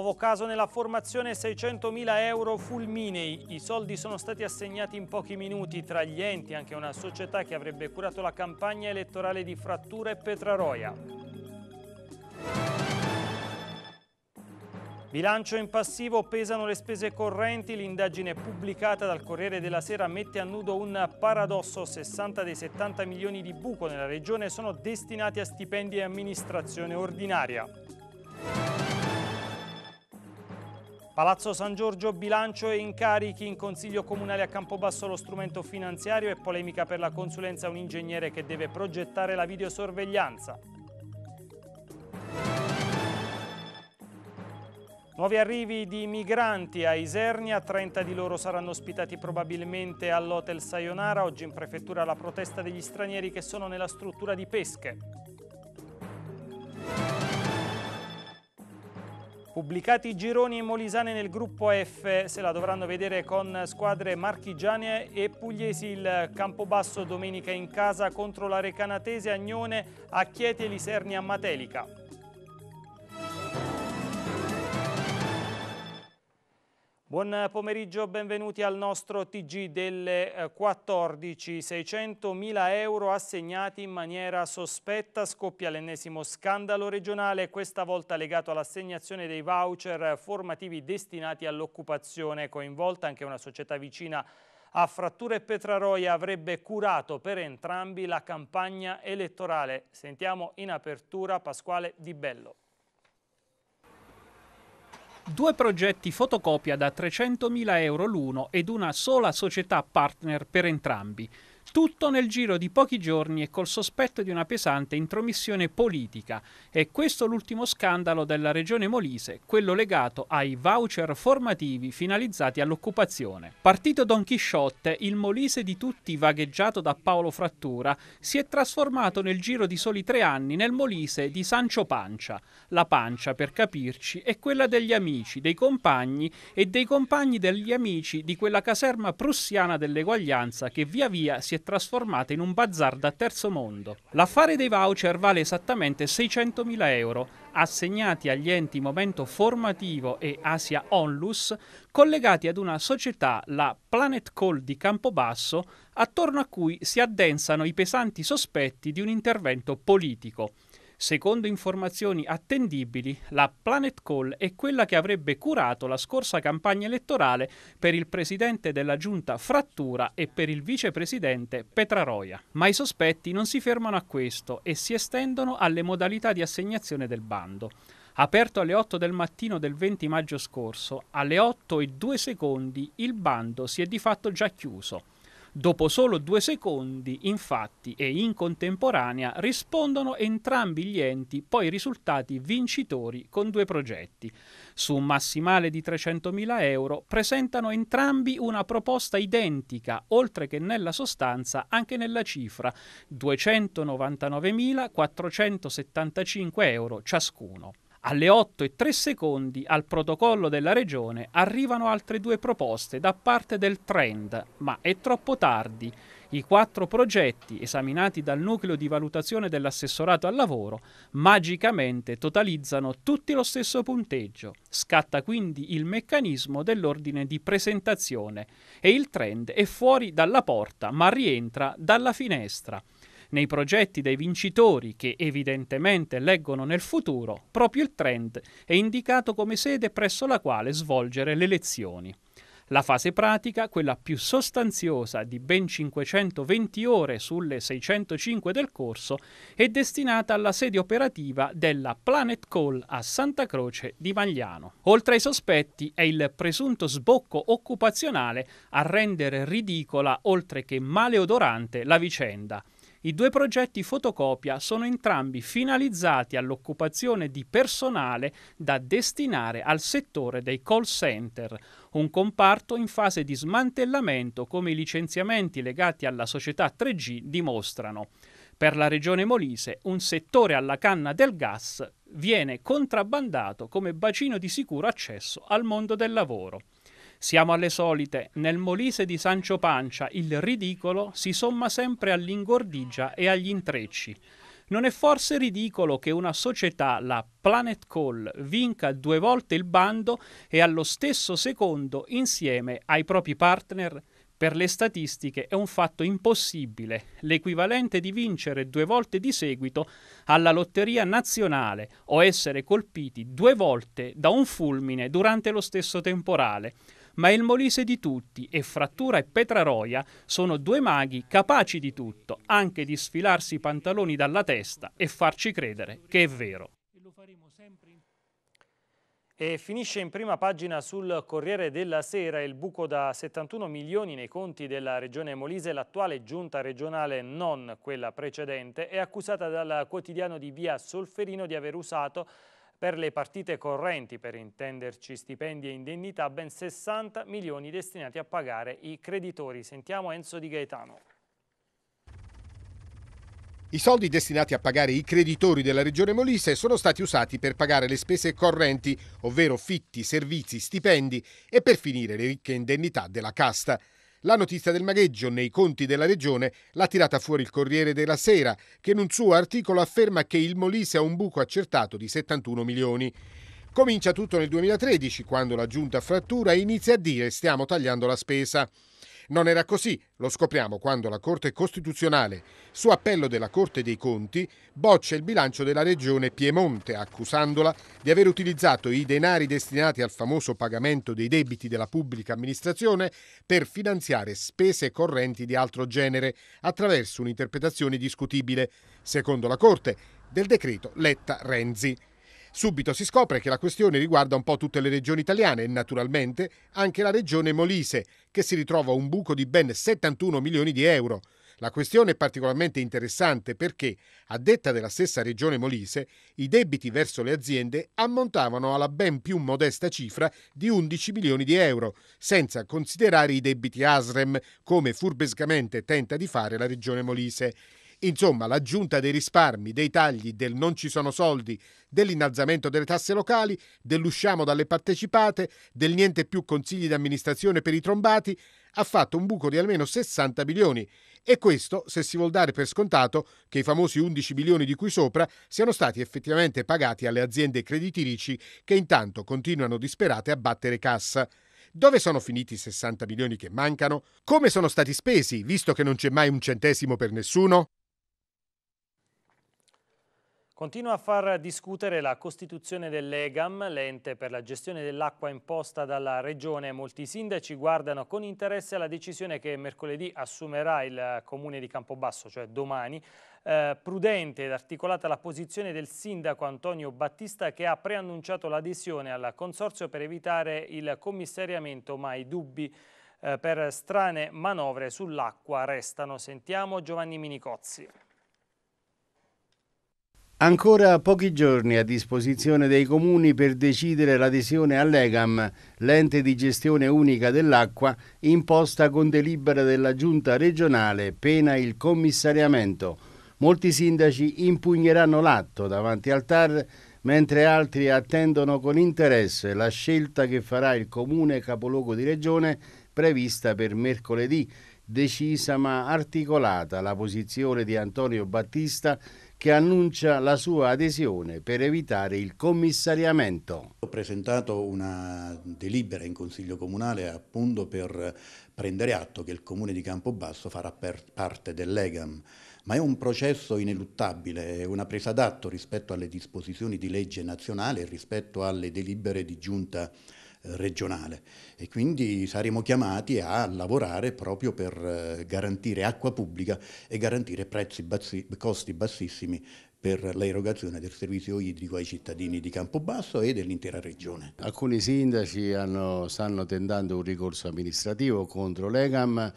Nuovo caso nella formazione 600.000 euro fulminei. I soldi sono stati assegnati in pochi minuti tra gli enti, anche una società che avrebbe curato la campagna elettorale di Frattura e Petraroia. Bilancio in passivo, pesano le spese correnti, l'indagine pubblicata dal Corriere della Sera mette a nudo un paradosso, 60 dei 70 milioni di buco nella regione sono destinati a stipendi e amministrazione ordinaria. Palazzo San Giorgio, bilancio e incarichi in consiglio comunale a Campobasso lo strumento finanziario e polemica per la consulenza un ingegnere che deve progettare la videosorveglianza. Nuovi arrivi di migranti a Isernia, 30 di loro saranno ospitati probabilmente all'Hotel Sayonara, oggi in prefettura la protesta degli stranieri che sono nella struttura di pesche. Pubblicati i gironi e molisane nel gruppo F, se la dovranno vedere con squadre marchigiane e pugliesi il Campobasso domenica in casa contro la Recanatese Agnone a Chieti e Lisernia Matelica. Buon pomeriggio, benvenuti al nostro TG delle 14. Eh, 600.000 euro assegnati in maniera sospetta. Scoppia l'ennesimo scandalo regionale, questa volta legato all'assegnazione dei voucher formativi destinati all'occupazione. Coinvolta anche una società vicina a Frattura e Petraroia avrebbe curato per entrambi la campagna elettorale. Sentiamo in apertura Pasquale Di Bello due progetti fotocopia da 300.000 euro l'uno ed una sola società partner per entrambi tutto nel giro di pochi giorni e col sospetto di una pesante intromissione politica. E questo l'ultimo scandalo della regione Molise, quello legato ai voucher formativi finalizzati all'occupazione. Partito Don Chisciotte, il Molise di tutti vagheggiato da Paolo Frattura, si è trasformato nel giro di soli tre anni nel Molise di Sancio Pancia. La pancia, per capirci, è quella degli amici, dei compagni e dei compagni degli amici di quella caserma prussiana dell'eguaglianza che via via si è trasformata in un bazar da terzo mondo. L'affare dei voucher vale esattamente 600.000 euro, assegnati agli enti Momento Formativo e Asia Onlus, collegati ad una società, la Planet Call di Campobasso, attorno a cui si addensano i pesanti sospetti di un intervento politico. Secondo informazioni attendibili, la Planet Call è quella che avrebbe curato la scorsa campagna elettorale per il presidente della giunta Frattura e per il vicepresidente Petraroia. Ma i sospetti non si fermano a questo e si estendono alle modalità di assegnazione del bando. Aperto alle 8 del mattino del 20 maggio scorso, alle 8 e 2 secondi il bando si è di fatto già chiuso. Dopo solo due secondi, infatti, e in contemporanea rispondono entrambi gli enti poi risultati vincitori con due progetti. Su un massimale di 300.000 euro presentano entrambi una proposta identica, oltre che nella sostanza anche nella cifra, 299.475 euro ciascuno. Alle 8 e 3 secondi al protocollo della regione arrivano altre due proposte da parte del Trend, ma è troppo tardi. I quattro progetti esaminati dal nucleo di valutazione dell'assessorato al lavoro magicamente totalizzano tutti lo stesso punteggio. Scatta quindi il meccanismo dell'ordine di presentazione e il trend è fuori dalla porta ma rientra dalla finestra nei progetti dei vincitori che evidentemente leggono nel futuro proprio il trend è indicato come sede presso la quale svolgere le lezioni. La fase pratica, quella più sostanziosa di ben 520 ore sulle 605 del corso, è destinata alla sede operativa della Planet Call a Santa Croce di Magliano. Oltre ai sospetti è il presunto sbocco occupazionale a rendere ridicola, oltre che maleodorante, la vicenda. I due progetti fotocopia sono entrambi finalizzati all'occupazione di personale da destinare al settore dei call center, un comparto in fase di smantellamento come i licenziamenti legati alla società 3G dimostrano. Per la regione Molise un settore alla canna del gas viene contrabbandato come bacino di sicuro accesso al mondo del lavoro. Siamo alle solite, nel Molise di Sancio Pancia il ridicolo si somma sempre all'ingordigia e agli intrecci. Non è forse ridicolo che una società, la Planet Call, vinca due volte il bando e allo stesso secondo insieme ai propri partner? Per le statistiche è un fatto impossibile, l'equivalente di vincere due volte di seguito alla lotteria nazionale o essere colpiti due volte da un fulmine durante lo stesso temporale ma è il Molise di tutti e Frattura e Petraroia sono due maghi capaci di tutto, anche di sfilarsi i pantaloni dalla testa e farci credere che è vero. E finisce in prima pagina sul Corriere della Sera il buco da 71 milioni nei conti della regione Molise. L'attuale giunta regionale, non quella precedente, è accusata dal quotidiano di via Solferino di aver usato per le partite correnti, per intenderci stipendi e indennità, ben 60 milioni destinati a pagare i creditori. Sentiamo Enzo Di Gaetano. I soldi destinati a pagare i creditori della Regione Molise sono stati usati per pagare le spese correnti, ovvero fitti, servizi, stipendi e per finire le ricche indennità della casta. La notizia del magheggio nei conti della regione l'ha tirata fuori il Corriere della Sera, che in un suo articolo afferma che il Molise ha un buco accertato di 71 milioni. Comincia tutto nel 2013, quando la giunta frattura inizia a dire stiamo tagliando la spesa. Non era così, lo scopriamo quando la Corte Costituzionale, su appello della Corte dei Conti, boccia il bilancio della regione Piemonte, accusandola di aver utilizzato i denari destinati al famoso pagamento dei debiti della pubblica amministrazione per finanziare spese correnti di altro genere, attraverso un'interpretazione discutibile, secondo la Corte, del decreto Letta-Renzi. Subito si scopre che la questione riguarda un po' tutte le regioni italiane e naturalmente anche la regione Molise, che si ritrova un buco di ben 71 milioni di euro. La questione è particolarmente interessante perché, a detta della stessa regione Molise, i debiti verso le aziende ammontavano alla ben più modesta cifra di 11 milioni di euro, senza considerare i debiti ASREM, come furbescamente tenta di fare la regione Molise. Insomma, l'aggiunta dei risparmi, dei tagli, del non ci sono soldi, dell'innalzamento delle tasse locali, dell'usciamo dalle partecipate, del niente più consigli di amministrazione per i trombati, ha fatto un buco di almeno 60 milioni. E questo se si vuol dare per scontato che i famosi 11 milioni di qui sopra siano stati effettivamente pagati alle aziende creditrici che intanto continuano disperate a battere cassa. Dove sono finiti i 60 milioni che mancano? Come sono stati spesi, visto che non c'è mai un centesimo per nessuno? Continua a far discutere la costituzione dell'EGAM, l'ente per la gestione dell'acqua imposta dalla Regione. Molti sindaci guardano con interesse alla decisione che mercoledì assumerà il Comune di Campobasso, cioè domani. Eh, prudente ed articolata la posizione del sindaco Antonio Battista che ha preannunciato l'adesione al consorzio per evitare il commissariamento, ma i dubbi eh, per strane manovre sull'acqua restano. Sentiamo Giovanni Minicozzi. Ancora pochi giorni a disposizione dei comuni per decidere l'adesione all'EGAM, l'ente di gestione unica dell'acqua, imposta con delibera della giunta regionale, pena il commissariamento. Molti sindaci impugneranno l'atto davanti al TAR, mentre altri attendono con interesse la scelta che farà il comune capoluogo di regione prevista per mercoledì decisa ma articolata la posizione di Antonio Battista che annuncia la sua adesione per evitare il commissariamento. Ho presentato una delibera in Consiglio Comunale appunto per prendere atto che il Comune di Campobasso farà parte dell'EGAM, ma è un processo ineluttabile, è una presa d'atto rispetto alle disposizioni di legge nazionale e rispetto alle delibere di giunta regionale e quindi saremo chiamati a lavorare proprio per eh, garantire acqua pubblica e garantire prezzi bassi, costi bassissimi per l'erogazione del servizio idrico ai cittadini di Campobasso e dell'intera regione. Alcuni sindaci hanno, stanno tentando un ricorso amministrativo contro l'EGAM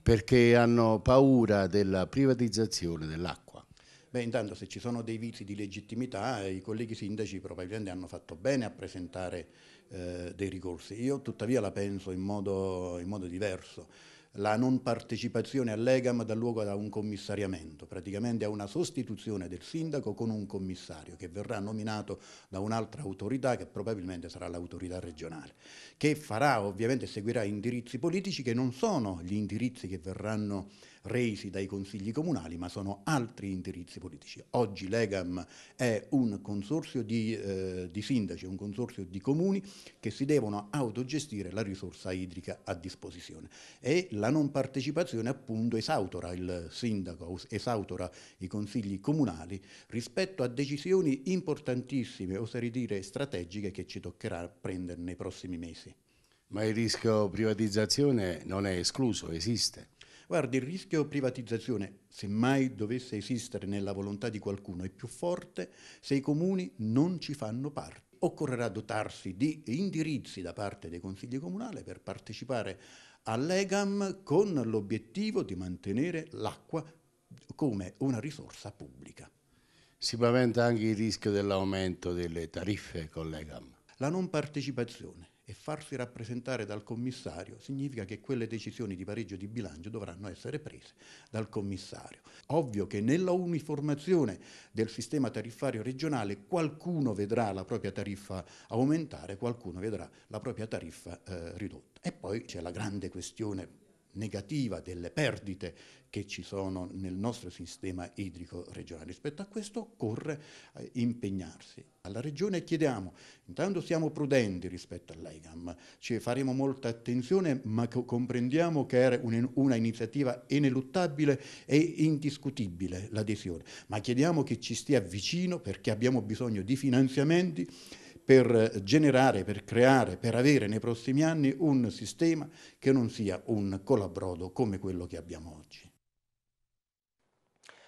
perché hanno paura della privatizzazione dell'acqua. Beh, intanto se ci sono dei vizi di legittimità, i colleghi sindaci probabilmente hanno fatto bene a presentare eh, dei ricorsi. Io tuttavia la penso in modo, in modo diverso. La non partecipazione all'EGAM dà luogo a un commissariamento, praticamente a una sostituzione del sindaco con un commissario che verrà nominato da un'altra autorità che probabilmente sarà l'autorità regionale, che farà ovviamente seguirà indirizzi politici che non sono gli indirizzi che verranno resi dai consigli comunali, ma sono altri indirizzi politici. Oggi l'EGAM è un consorzio di, eh, di sindaci, un consorzio di comuni che si devono autogestire la risorsa idrica a disposizione e la non partecipazione appunto esautora il sindaco, esautora i consigli comunali rispetto a decisioni importantissime, oserei dire strategiche, che ci toccherà prendere nei prossimi mesi. Ma il rischio privatizzazione non è escluso, esiste. Guardi, il rischio privatizzazione, se mai dovesse esistere nella volontà di qualcuno, è più forte se i comuni non ci fanno parte. Occorrerà dotarsi di indirizzi da parte dei consigli comunali per partecipare all'EGAM con l'obiettivo di mantenere l'acqua come una risorsa pubblica. Si paventa anche il rischio dell'aumento delle tariffe con l'EGAM. La non partecipazione e farsi rappresentare dal commissario significa che quelle decisioni di pareggio di bilancio dovranno essere prese dal commissario. Ovvio che nella uniformazione del sistema tariffario regionale qualcuno vedrà la propria tariffa aumentare, qualcuno vedrà la propria tariffa eh, ridotta. E poi c'è la grande questione negativa delle perdite che ci sono nel nostro sistema idrico regionale. Rispetto a questo occorre eh, impegnarsi. Alla Regione chiediamo, intanto siamo prudenti rispetto all'EGAM, ci faremo molta attenzione ma co comprendiamo che era un, una iniziativa ineluttabile e indiscutibile l'adesione, ma chiediamo che ci stia vicino perché abbiamo bisogno di finanziamenti per generare, per creare, per avere nei prossimi anni un sistema che non sia un colabrodo come quello che abbiamo oggi.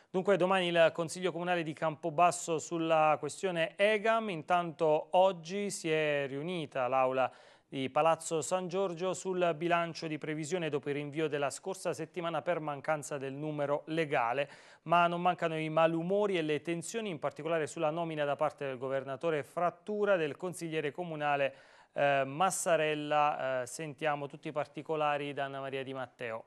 Dunque domani il Consiglio Comunale di Campobasso sulla questione EGAM, intanto oggi si è riunita l'Aula di Palazzo San Giorgio sul bilancio di previsione dopo il rinvio della scorsa settimana per mancanza del numero legale, ma non mancano i malumori e le tensioni, in particolare sulla nomina da parte del governatore Frattura del consigliere comunale eh, Massarella. Eh, sentiamo tutti i particolari da Anna Maria Di Matteo.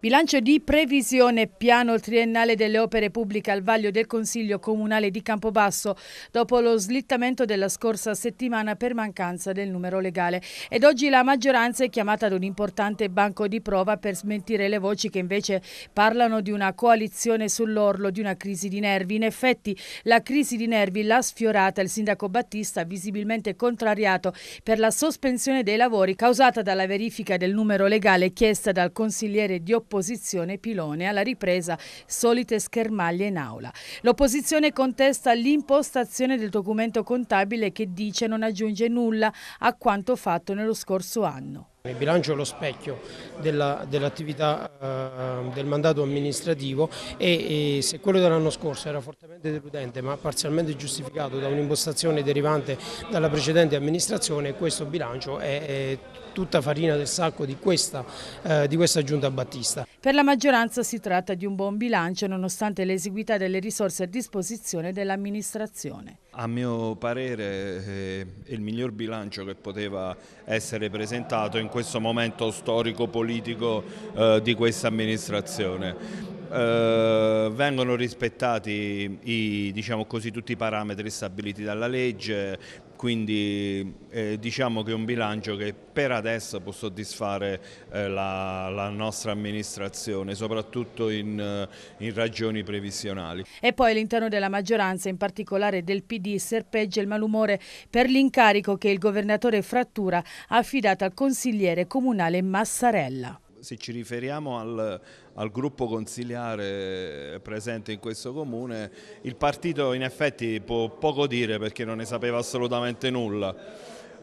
Bilancio di previsione, piano triennale delle opere pubbliche al vaglio del Consiglio Comunale di Campobasso dopo lo slittamento della scorsa settimana per mancanza del numero legale. Ed oggi la maggioranza è chiamata ad un importante banco di prova per smentire le voci che invece parlano di una coalizione sull'orlo di una crisi di nervi. In effetti la crisi di nervi l'ha sfiorata il sindaco Battista, visibilmente contrariato per la sospensione dei lavori causata dalla verifica del numero legale chiesta dal consigliere di opposizione opposizione Pilone. Alla ripresa solite schermaglie in aula. L'opposizione contesta l'impostazione del documento contabile che dice non aggiunge nulla a quanto fatto nello scorso anno. Il bilancio è lo specchio dell'attività dell uh, del mandato amministrativo e, e se quello dell'anno scorso era fortemente deludente ma parzialmente giustificato da un'impostazione derivante dalla precedente amministrazione, questo bilancio è, è tutta farina del sacco di questa, eh, di questa giunta Battista. Per la maggioranza si tratta di un buon bilancio nonostante l'esiguità delle risorse a disposizione dell'amministrazione. A mio parere è eh, il miglior bilancio che poteva essere presentato in questo momento storico-politico eh, di questa amministrazione. Eh, vengono rispettati i, diciamo così, tutti i parametri stabiliti dalla legge, quindi eh, diciamo che è un bilancio che per adesso può soddisfare eh, la, la, nostra amministrazione, soprattutto in, eh, in ragioni previsionali. E poi all'interno della maggioranza, in particolare del PD, serpeggia il malumore per l'incarico che il governatore Frattura ha affidato al consigliere comunale Massarella se ci riferiamo al, al, gruppo consiliare presente in questo comune, il partito in effetti può poco dire perché non ne sapeva assolutamente nulla.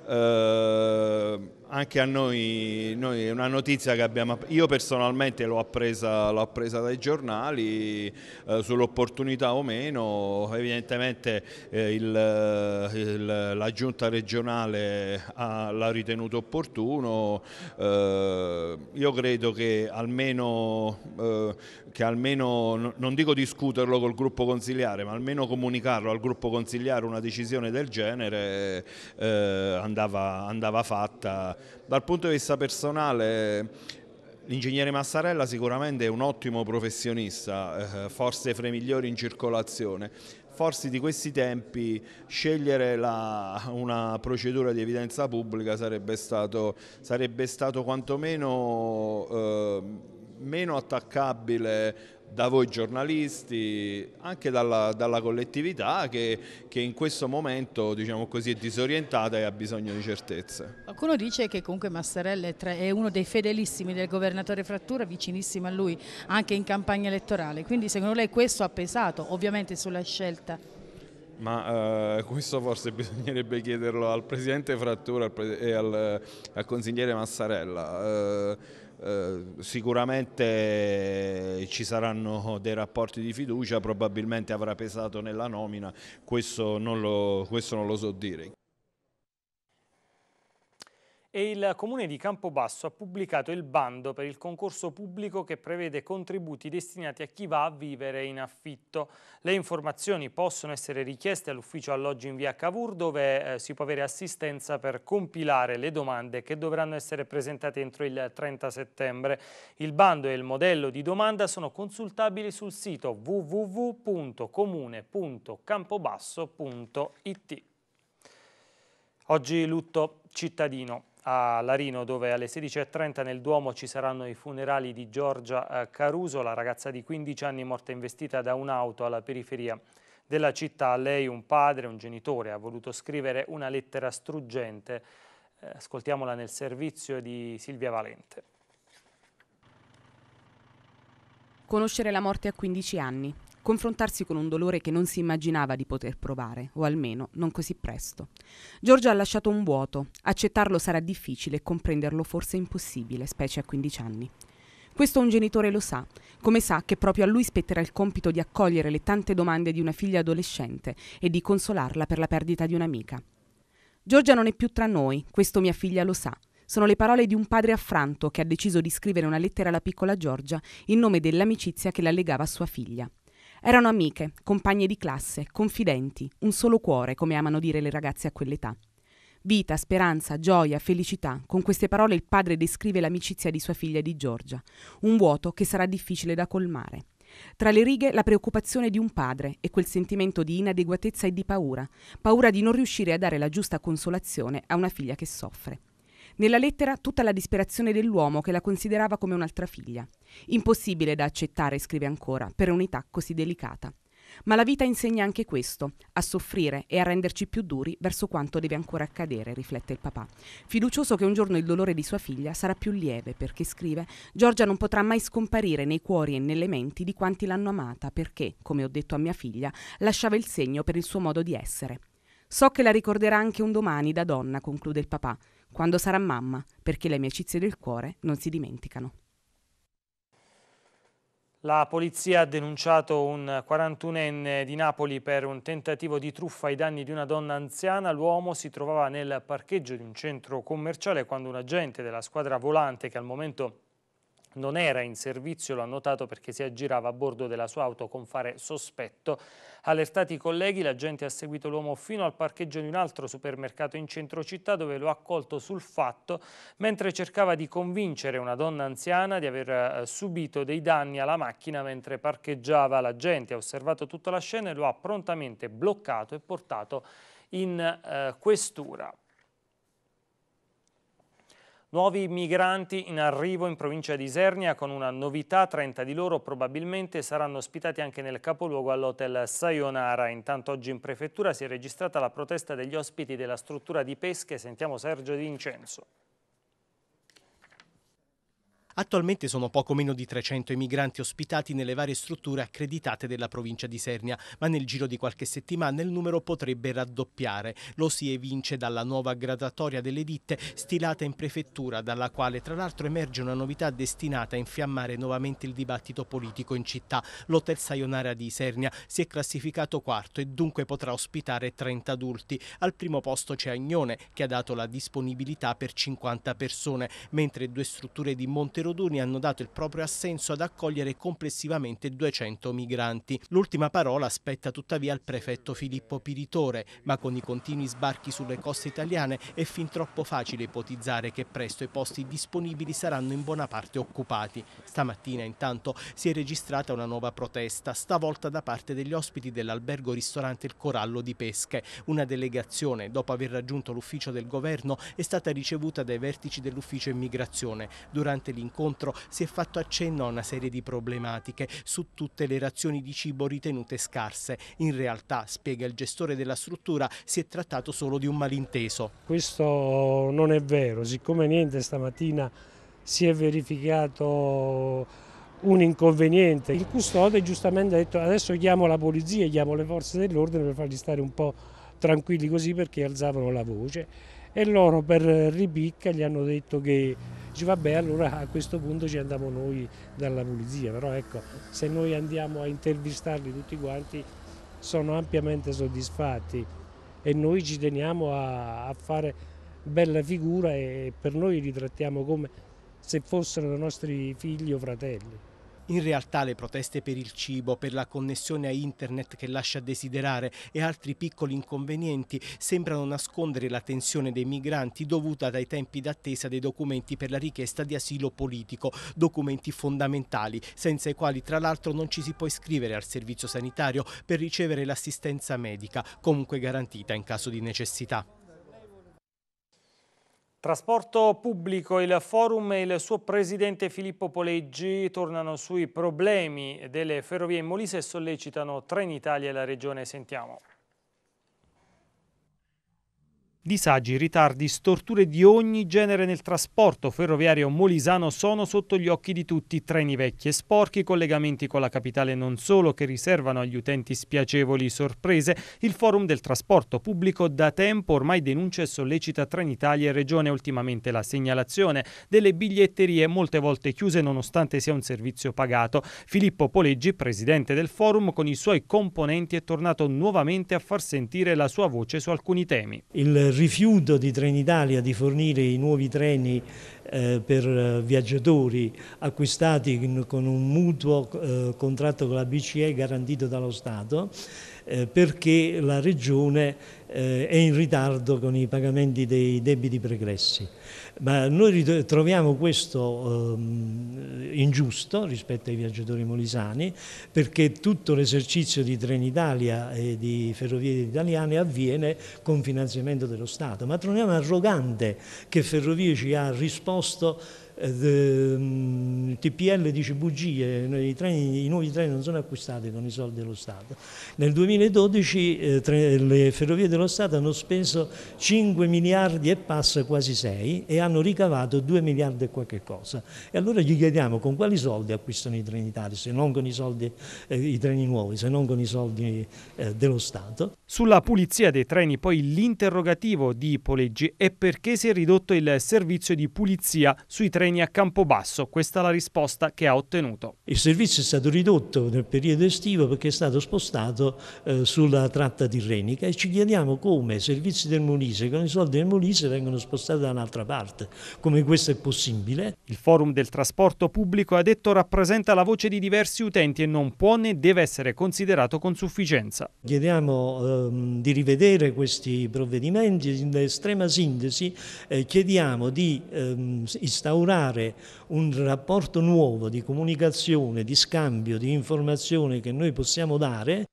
Eh, anche a noi, noi, è una notizia che abbiamo, io personalmente l'ho appresa, appresa, dai giornali, eh, sull'opportunità o meno, evidentemente eh, il, il, la giunta regionale l'ha ritenuto opportuno, eh, io credo che almeno, eh, che almeno, non dico discuterlo col gruppo consigliare, ma almeno comunicarlo al gruppo consigliare una decisione del genere eh, andava, andava fatta. Dal punto di vista personale... L'ingegnere Massarella sicuramente è un ottimo professionista, eh, forse fra i migliori in circolazione. Forse di questi tempi scegliere la, una procedura di evidenza pubblica sarebbe stato, sarebbe stato quantomeno eh, meno attaccabile da voi giornalisti, anche dalla, dalla collettività che, che, in questo momento diciamo così, è disorientata e ha bisogno di certezze. Qualcuno dice che comunque Massarella è uno dei fedelissimi del governatore Frattura, vicinissimo a lui anche in campagna elettorale, quindi secondo lei questo ha pesato ovviamente sulla scelta? Ma eh, questo forse bisognerebbe chiederlo al Presidente Frattura e al, eh, al Consigliere Massarella. Eh, eh, sicuramente ci saranno dei rapporti di fiducia, probabilmente avrà pesato nella nomina, questo non lo, questo non lo so dire e il Comune di Campobasso ha pubblicato il bando per il concorso pubblico che prevede contributi destinati a chi va a vivere in affitto. Le informazioni possono essere richieste all'ufficio alloggi in via Cavour dove eh, si può avere assistenza per compilare le domande che dovranno essere presentate entro il 30 settembre. Il bando e il modello di domanda sono consultabili sul sito www.comune.campobasso.it. Oggi lutto cittadino a Larino dove alle 16.30 nel Duomo ci saranno i funerali di Giorgia eh, Caruso, la ragazza di 15 anni morta investita da un'auto alla periferia della città. A lei un padre, un genitore, ha voluto scrivere una lettera struggente. Eh, ascoltiamola nel servizio di Silvia Valente. Conoscere la morte a 15 anni, confrontarsi con un dolore che non si immaginava di poter provare, o almeno non così presto. Giorgia ha lasciato un vuoto, accettarlo sarà difficile e comprenderlo forse impossibile, specie a 15 anni. Questo un genitore lo sa, come sa che proprio a lui spetterà il compito di accogliere le tante domande di una figlia adolescente e di consolarla per la perdita di un'amica. Giorgia non è più tra noi, questo mia figlia lo sa. Sono le parole di un padre affranto che ha deciso di scrivere una lettera alla piccola Giorgia in nome dell'amicizia che la legava a sua figlia. Erano amiche, compagne di classe, confidenti, un solo cuore, come amano dire le ragazze a quell'età. Vita, speranza, gioia, felicità, con queste parole il padre descrive l'amicizia di sua figlia e di Giorgia, un vuoto che sarà difficile da colmare. Tra le righe la preoccupazione di un padre e quel sentimento di inadeguatezza e di paura, paura di non riuscire a dare la giusta consolazione a una figlia che soffre. Nella lettera tutta la disperazione dell'uomo che la considerava come un'altra figlia. Impossibile da accettare, scrive ancora, per un'età così delicata. Ma la vita insegna anche questo, a soffrire e a renderci più duri verso quanto deve ancora accadere, riflette il papà. Fiducioso che un giorno il dolore di sua figlia sarà più lieve, perché scrive, Giorgia non potrà mai scomparire nei cuori e nelle menti di quanti l'hanno amata, perché, come ho detto a mia figlia, lasciava il segno per il suo modo di essere. So che la ricorderà anche un domani da donna, conclude il papà, quando sarà mamma, perché le amicizie del cuore non si dimenticano. La polizia ha denunciato un 41enne di Napoli per un tentativo di truffa ai danni di una donna anziana. L'uomo si trovava nel parcheggio di un centro commerciale quando un agente della squadra volante, che al momento non era in servizio, lo ha notato perché si aggirava a bordo della sua auto con fare sospetto. Allertati i colleghi, l'agente ha seguito l'uomo fino al parcheggio di un altro supermercato in centro città dove lo ha accolto sul fatto mentre cercava di convincere una donna anziana di aver eh, subito dei danni alla macchina mentre parcheggiava. L'agente ha osservato tutta la scena e lo ha prontamente bloccato e portato in eh, questura. Nuovi migranti in arrivo in provincia di Isernia con una novità, 30 di loro probabilmente saranno ospitati anche nel capoluogo all'hotel Sayonara. Intanto oggi in prefettura si è registrata la protesta degli ospiti della struttura di pesche. Sentiamo Sergio Di Vincenzo. Attualmente sono poco meno di 300 i migranti ospitati nelle varie strutture accreditate della provincia di Sernia, ma nel giro di qualche settimana il numero potrebbe raddoppiare. Lo si evince dalla nuova gradatoria delle ditte stilata in prefettura, dalla quale tra l'altro emerge una novità destinata a infiammare nuovamente il dibattito politico in città. L'hotel Sayonara di Sernia si è classificato quarto e dunque potrà ospitare 30 adulti. Al primo posto c'è Agnone, che ha dato la disponibilità per 50 persone, mentre due strutture di Monte Roduni hanno dato il proprio assenso ad accogliere complessivamente 200 migranti. L'ultima parola spetta tuttavia al prefetto Filippo Piritore, ma con i continui sbarchi sulle coste italiane è fin troppo facile ipotizzare che presto i posti disponibili saranno in buona parte occupati. Stamattina intanto si è registrata una nuova protesta, stavolta da parte degli ospiti dell'albergo ristorante Il Corallo di Pesche. Una delegazione, dopo aver raggiunto l'ufficio del governo, è stata ricevuta dai vertici dell'ufficio immigrazione. Durante l'incontro incontro si è fatto accenno a una serie di problematiche su tutte le razioni di cibo ritenute scarse. In realtà, spiega il gestore della struttura, si è trattato solo di un malinteso. Questo non è vero, siccome niente stamattina si è verificato un inconveniente. Il custode giustamente ha detto adesso chiamo la polizia, chiamo le forze dell'ordine per farli stare un po' tranquilli così perché alzavano la voce e loro per ripicca gli hanno detto che dice vabbè allora a questo punto ci andiamo noi dalla pulizia, però ecco se noi andiamo a intervistarli tutti quanti sono ampiamente soddisfatti e noi ci teniamo a, a fare bella figura e per noi li trattiamo come se fossero i nostri figli o fratelli. In realtà le proteste per il cibo, per la connessione a internet che lascia desiderare e altri piccoli inconvenienti sembrano nascondere la tensione dei migranti dovuta dai tempi d'attesa dei documenti per la richiesta di asilo politico, documenti fondamentali senza i quali tra l'altro non ci si può iscrivere al servizio sanitario per ricevere l'assistenza medica, comunque garantita in caso di necessità. Trasporto pubblico, il forum e il suo presidente Filippo Poleggi tornano sui problemi delle ferrovie in Molise e sollecitano Trenitalia e la regione. Sentiamo. Disagi, ritardi, storture di ogni genere nel trasporto ferroviario molisano sono sotto gli occhi di tutti, treni vecchi e sporchi, collegamenti con la capitale non solo che riservano agli utenti spiacevoli sorprese, il forum del trasporto pubblico da tempo ormai denuncia e sollecita Trenitalia e Regione ultimamente la segnalazione delle biglietterie molte volte chiuse nonostante sia un servizio pagato. Filippo Poleggi, presidente del forum, con i suoi componenti è tornato nuovamente a far sentire la sua voce su alcuni temi. Il rifiuto di Trenitalia di fornire i nuovi treni eh, per eh, viaggiatori acquistati con un mutuo eh, contratto con la BCE garantito dallo Stato eh, perché la Regione eh, è in ritardo con i pagamenti dei debiti pregressi. Ma noi troviamo questo eh, ingiusto rispetto ai viaggiatori molisani perché tutto l'esercizio di Trenitalia e di Ferrovie Italiane avviene con finanziamento dello Stato. Ma troviamo arrogante che Ferrovie ci ha risposto il eh, mm, TPL dice bugie, i, treni, i, nuovi treni non sono acquistati con i soldi dello Stato. Nel 2012 eh, tre, le ferrovie dello Stato hanno speso 5 miliardi e passa quasi 6 e hanno ricavato 2 miliardi e qualche cosa. E allora gli chiediamo con quali soldi acquistano i treni Italia, se non con i soldi, eh, i treni nuovi, se non con i soldi eh, dello Stato. Sulla pulizia dei treni poi l'interrogativo di Poleggi è perché si è ridotto il servizio di pulizia sui treni treni a Campobasso. Questa è la risposta che ha ottenuto. Il servizio è stato ridotto nel periodo estivo perché è stato spostato eh, sulla tratta tirrenica e ci chiediamo come i servizi del Molise, con i soldi del Molise vengono spostati da un'altra parte, come questo è possibile. Il forum del trasporto pubblico ha detto rappresenta la voce di diversi utenti e non può né deve essere considerato con sufficienza. Chiediamo ehm, di rivedere questi provvedimenti, in estrema sintesi eh, chiediamo di ehm, instaurare instaurare un rapporto nuovo di comunicazione, di scambio, di informazione che noi possiamo dare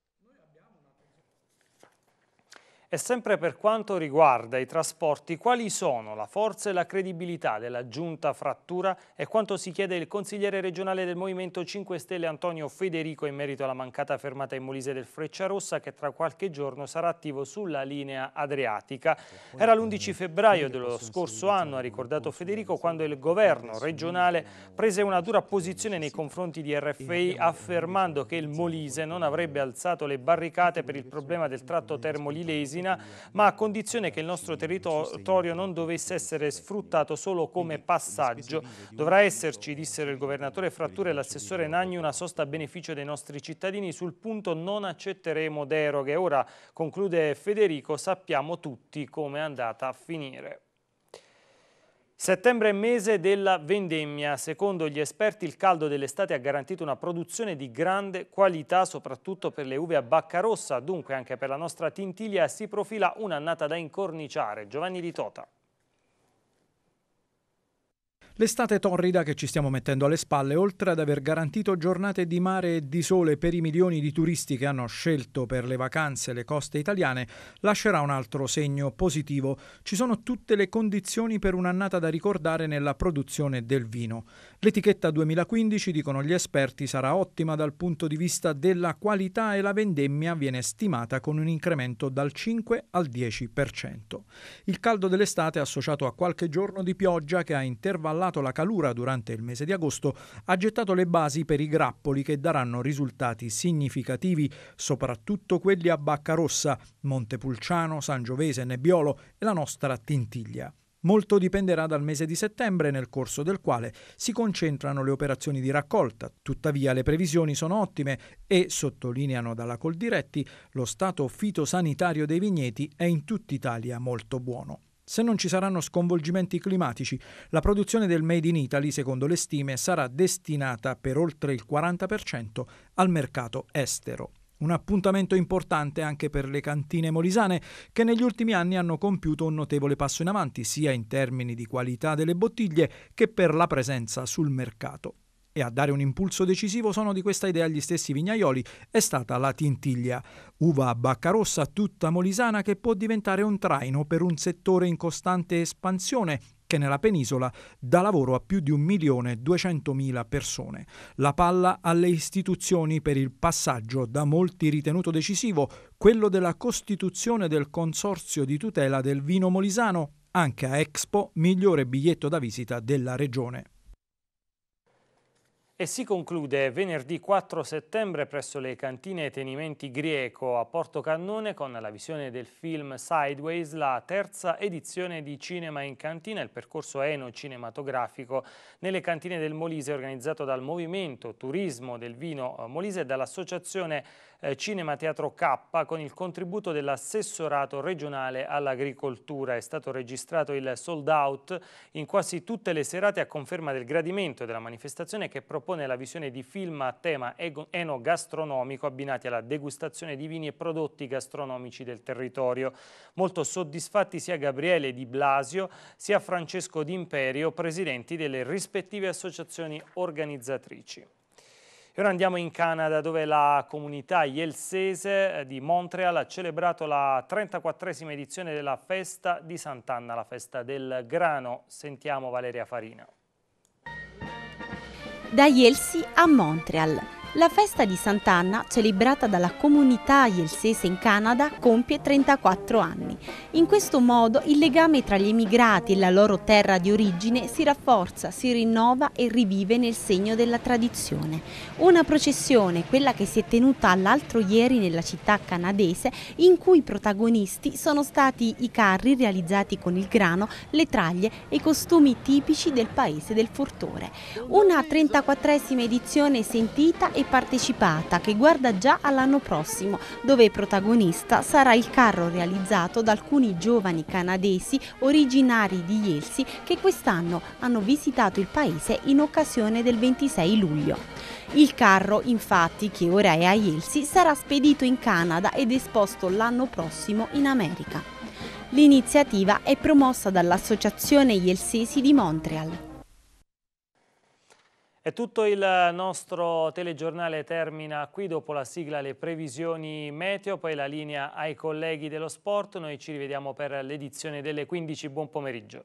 e sempre per quanto riguarda i trasporti, quali sono la forza e la credibilità della giunta frattura e quanto si chiede il consigliere regionale del Movimento 5 Stelle Antonio Federico in merito alla mancata fermata in Molise del Frecciarossa che tra qualche giorno sarà attivo sulla linea adriatica. Era l'11 febbraio dello scorso anno, ha ricordato Federico, quando il governo regionale prese una dura posizione nei confronti di RFI affermando che il Molise non avrebbe alzato le barricate per il problema del tratto Termolilesi Palestina, ma a condizione che il nostro territorio non dovesse essere sfruttato solo come passaggio. Dovrà esserci, dissero il governatore Frattura e l'assessore Nagni, una sosta a beneficio dei nostri cittadini. Sul punto non accetteremo deroghe. Ora, conclude Federico, sappiamo tutti come è andata a finire. Settembre è mese della vendemmia. Secondo gli esperti il caldo dell'estate ha garantito una produzione di grande qualità, soprattutto per le uve a bacca rossa. Dunque anche per la nostra tintiglia si profila un'annata da incorniciare. Giovanni Di Tota. L'estate torrida che ci stiamo mettendo alle spalle, oltre ad aver garantito giornate di mare e di sole per i milioni di turisti che hanno scelto per le vacanze le coste italiane, lascerà un altro segno positivo. Ci sono tutte le condizioni per un'annata da ricordare nella produzione del vino. L'etichetta 2015, dicono gli esperti, sarà ottima dal punto di vista della qualità e la vendemmia viene stimata con un incremento dal 5 al 10%. Il caldo dell'estate associato a qualche giorno di pioggia che ha intervallato installato la calura durante il mese di agosto, ha gettato le basi per i grappoli che daranno risultati significativi, soprattutto quelli a Bacca Baccarossa, Montepulciano, Sangiovese, Nebbiolo e la nostra Tintiglia. Molto dipenderà dal mese di settembre, nel corso del quale si concentrano le operazioni di raccolta. Tuttavia le previsioni sono ottime e, sottolineano dalla Coldiretti, lo stato fitosanitario dei vigneti è in tutta Italia molto buono. Se non ci saranno sconvolgimenti climatici, la produzione del Made in Italy, secondo le stime, sarà destinata per oltre il 40% al mercato estero. Un appuntamento importante anche per le cantine molisane, che negli ultimi anni hanno compiuto un notevole passo in avanti, sia in termini di qualità delle bottiglie che per la presenza sul mercato. E a dare un impulso decisivo sono di questa idea gli stessi vignaioli è stata la tintiglia, uva a bacca rossa tutta molisana che può diventare un traino per un settore in costante espansione che nella penisola dà lavoro a più di 1.200.000 persone. La palla alle istituzioni per il passaggio da molti ritenuto decisivo, quello della costituzione del Consorzio di tutela del vino molisano, anche a Expo, migliore biglietto da visita della regione e si conclude venerdì 4 settembre presso le cantine e tenimenti Grieco a Porto Cannone con la visione del film Sideways, la terza edizione di Cinema in Cantina, il percorso eno cinematografico nelle cantine del Molise organizzato dal Movimento Turismo del Vino eh, Molise e dall'Associazione eh, Cinema Teatro K con il contributo dell'assessorato regionale all'agricoltura. È stato registrato il sold out in quasi tutte le serate a conferma del gradimento della manifestazione che propone la visione di film a tema enogastronomico abbinati alla degustazione di vini e prodotti gastronomici del territorio. Molto soddisfatti sia Gabriele Di Blasio sia Francesco D'Imperio, presidenti delle rispettive associazioni organizzatrici. E ora andiamo in Canada dove la comunità ielsese eh, di Montreal ha celebrato la 34esima edizione della festa di Sant'Anna, la festa del grano. Sentiamo Valeria Farina. Da Ielsi a Montreal. La festa di Sant'Anna, celebrata dalla comunità Yelsese in Canada, compie 34 anni. In questo modo il legame tra gli emigrati e la loro terra di origine si rafforza, si rinnova e rivive nel segno della tradizione. Una processione, quella che si è tenuta l'altro ieri nella città canadese, in cui i protagonisti sono stati i carri realizzati con il grano, le traglie e i costumi tipici del paese del furtore. Una 34esima edizione sentita e e partecipata che guarda già all'anno prossimo, dove protagonista sarà il carro realizzato da alcuni giovani canadesi originari di Yeltsin che quest'anno hanno visitato il paese in occasione del 26 luglio. Il carro, infatti, che ora è a Yeltsin, sarà spedito in Canada ed esposto l'anno prossimo in America. L'iniziativa è promossa dall'Associazione Ielsesi di Montreal. E tutto il nostro telegiornale termina qui dopo la sigla le previsioni meteo, poi la linea ai colleghi dello sport. Noi ci rivediamo per l'edizione delle 15. Buon pomeriggio.